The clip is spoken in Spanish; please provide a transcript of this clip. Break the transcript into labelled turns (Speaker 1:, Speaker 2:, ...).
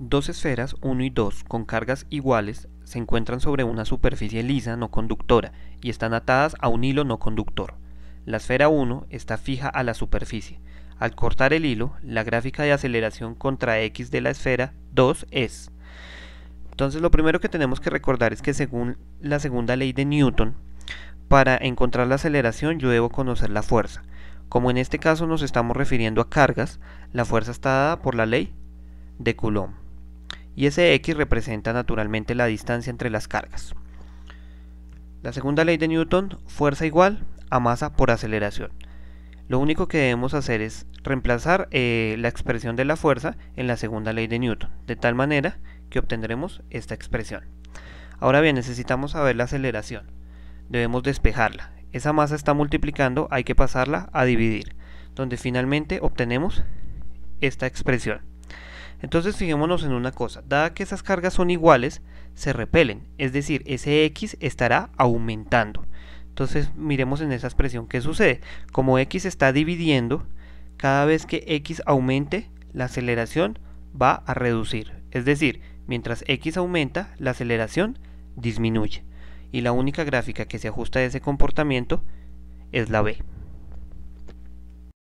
Speaker 1: Dos esferas 1 y 2 con cargas iguales se encuentran sobre una superficie lisa no conductora y están atadas a un hilo no conductor. La esfera 1 está fija a la superficie. Al cortar el hilo, la gráfica de aceleración contra x de la esfera 2 es. Entonces lo primero que tenemos que recordar es que según la segunda ley de Newton, para encontrar la aceleración yo debo conocer la fuerza. Como en este caso nos estamos refiriendo a cargas, la fuerza está dada por la ley de Coulomb y ese x representa naturalmente la distancia entre las cargas. La segunda ley de Newton, fuerza igual a masa por aceleración. Lo único que debemos hacer es reemplazar eh, la expresión de la fuerza en la segunda ley de Newton, de tal manera que obtendremos esta expresión. Ahora bien, necesitamos saber la aceleración. Debemos despejarla. Esa masa está multiplicando, hay que pasarla a dividir, donde finalmente obtenemos esta expresión. Entonces fijémonos en una cosa, dada que esas cargas son iguales, se repelen, es decir, ese x estará aumentando. Entonces miremos en esa expresión qué sucede. Como x está dividiendo, cada vez que x aumente, la aceleración va a reducir. Es decir, mientras x aumenta, la aceleración disminuye. Y la única gráfica que se ajusta a ese comportamiento es la b.